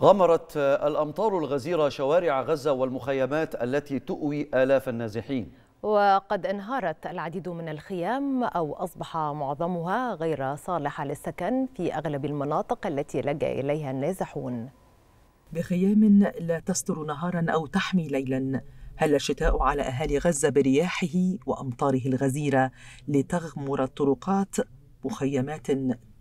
غمرت آه، الأمطار الغزيرة شوارع غزة والمخيمات التي تؤوي آلاف النازحين وقد انهارت العديد من الخيام أو أصبح معظمها غير صالحة للسكن في أغلب المناطق التي لجأ إليها النازحون بخيام لا تستر نهارا أو تحمي ليلا هل الشتاء على أهالي غزة برياحه وأمطاره الغزيرة لتغمر الطرقات مخيمات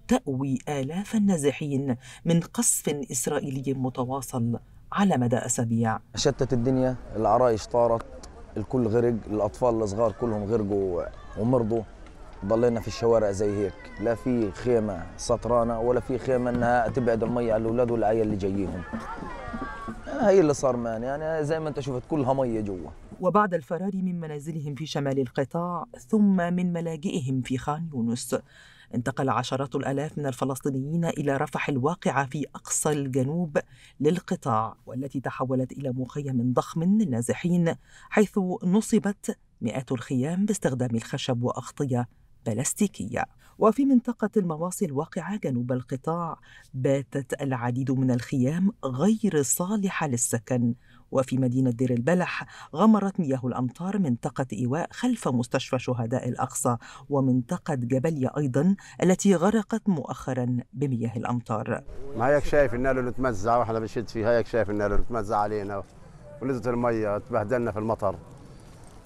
تأوي آلاف النازحين من قصف إسرائيلي متواصل على مدى أسابيع شتت الدنيا العرايش طارت الكل غرق الأطفال الصغار كلهم غرقوا ومرضوا ضلينا في الشوارع زي هيك لا في خيمة سطرانة ولا في خيمة إنها تبعد المية على الأولاد والعيال اللي جايينهم هي اللي صار مان يعني زي ما أنت شفت كلها مية جوا وبعد الفرار من منازلهم في شمال القطاع ثم من ملاجئهم في خان يونس انتقل عشرات الآلاف من الفلسطينيين إلى رفح الواقعة في أقصى الجنوب للقطاع والتي تحولت إلى مخيم ضخم للنازحين حيث نصبت مئات الخيام باستخدام الخشب وأغطية بلاستيكية وفي منطقة المواصي الواقعة جنوب القطاع باتت العديد من الخيام غير صالحة للسكن وفي مدينة دير البلح غمرت مياه الأمطار منطقة إيواء خلف مستشفى شهداء الأقصى ومنطقة جبلية أيضا التي غرقت مؤخرا بمياه الأمطار ما هيك شايف النار اللي تمزع وإحنا بنشد فيها هيك شايف النار اللي تمزع علينا ونزلت المية تبهدلنا في المطر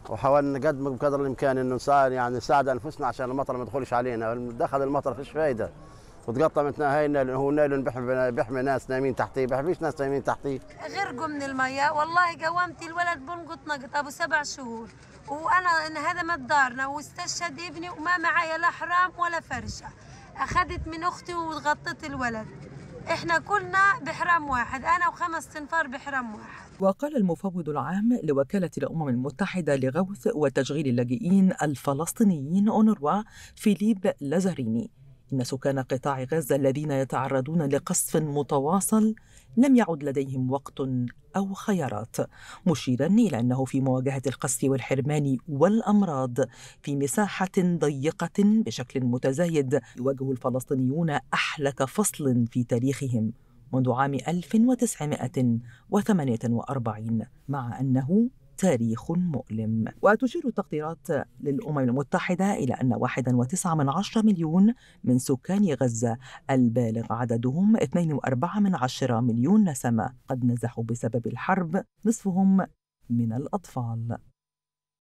وحاولنا نقدم بقدر الامكان انه نساعد يعني نساعد انفسنا عشان المطر ما يدخلش علينا دخل المطر فيش فايده وتقطع من هاي النايلون هو نايلون بيحمي بيحمي ناس نايمين تحتيه بيحمي ناس نايمين تحتيه غرقوا من المية والله قومت الولد بنقط نقط ابو سبع شهور وانا هذا ما دارنا واستشهد ابني وما معايا لا حرام ولا فرشه اخذت من اختي وغطيت الولد احنا كلنا بحرام واحد انا وخمس تنفار بحرام واحد وقال المفوض العام لوكالة الأمم المتحدة لغوث وتشغيل اللاجئين الفلسطينيين أونروا فيليب لازاريني إن سكان قطاع غزة الذين يتعرضون لقصف متواصل لم يعد لديهم وقت أو خيارات مشيرا إلى أنه في مواجهة القصف والحرمان والأمراض في مساحة ضيقة بشكل متزايد يواجه الفلسطينيون أحلك فصل في تاريخهم منذ عام 1948 مع أنه تاريخ مؤلم وتشير التقديرات للأمم المتحدة إلى أن 1.9 من عشرة مليون من سكان غزة البالغ عددهم 2.4 من عشرة مليون نسمة قد نزحوا بسبب الحرب نصفهم من الأطفال